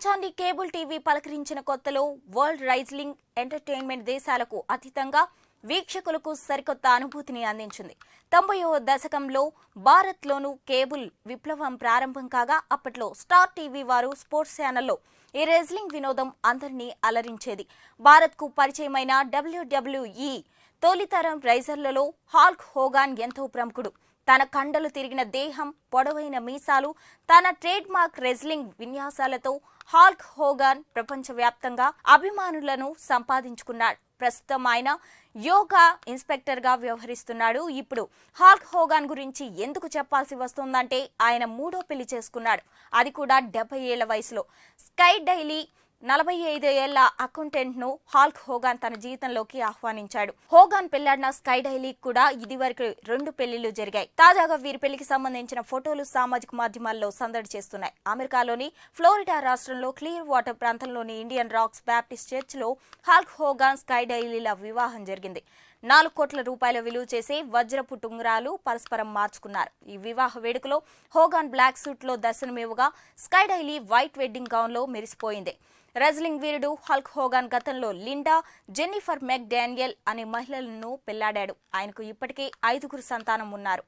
ప్రపంచాన్ని cable TV పలకరించిన కొత్తలో world రైజ్లింగ్ entertainment దేశాలకు అతీతంగా వీక్షకులకు సరికొత్త అనుభూతిని అందించింది తొంభైవ దశకంలో భారత్లోనూ కేబుల్ విప్లవం ప్రారంభం కాగా అప్పట్లో స్టార్ టీవీ వారు స్పోర్ట్స్ ఛానల్లో ఈ రెజ్లింగ్ వినోదం అందరినీ అలరించేది భారత్కు పరిచయమైన డబ్ల్యూడబ్ల్యూఈ తొలితరం రైజర్లలో హాల్క్ హోగాన్ ఎంతో ప్రముఖుడు తన కండలు తిరిగిన దేహం పొడవైన మీసాలు తన ట్రేడ్ మార్క్ రెజ్లింగ్ విన్యాసాలతో హాల్క్ హోగాన్ ప్రపంచవ్యాప్తంగా అభిమానులను సంపాదించుకున్నాడు ప్రస్తుతం ఆయన యోగా ఇన్స్పెక్టర్గా వ్యవహరిస్తున్నాడు ఇప్పుడు హాల్క్ హోగాన్ గురించి ఎందుకు చెప్పాల్సి వస్తుందంటే ఆయన మూడో పెళ్లి చేసుకున్నాడు అది కూడా డెబ్బై ఏళ్ల వయసులో స్కై డైలీ నలభై ఏళ్ల అకౌంటెంట్ ను హాల్క్ హోగాన్ తన జీవితంలోకి ఆహ్వానించాడు హోగాన్ పెళ్లాడిన స్కై డైలీ కూడా ఇదివరకు రెండు పెళ్లిళ్లు జరిగాయి తాజాగా వీరి పెళ్లికి సంబంధించిన ఫోటోలు సామాజిక మాధ్యమాల్లో సందడి చేస్తున్నాయి అమెరికాలోని ఫ్లోరిడా రాష్ట్రంలో క్లియర్ వాటర్ ప్రాంతంలోని ఇండియన్ రాక్స్ బ్యాప్టిస్ట్ చర్చ్ లో హాల్క్ హోగాన్ స్కై డైలీల వివాహం జరిగింది నాలుగు కోట్ల రూపాయల విలువ చేసి వజ్రపు టుంగరాలు పరస్పరం మార్చుకున్నారు ఈ వివాహ వేడుకలో హోగాన్ బ్లాక్ సూట్ లో దర్శనమివ్వగా Sky Daily white wedding gown లో మెరిసిపోయింది రెజ్లింగ్ వీరుడు హల్క్ హోగాన్ గతంలో లిండా జెన్నిఫర్ మెక్ డానియల్ అనే మహిళలను పెళ్లాడాడు ఆయనకు ఇప్పటికే ఐదుగురు సంతానం ఉన్నారు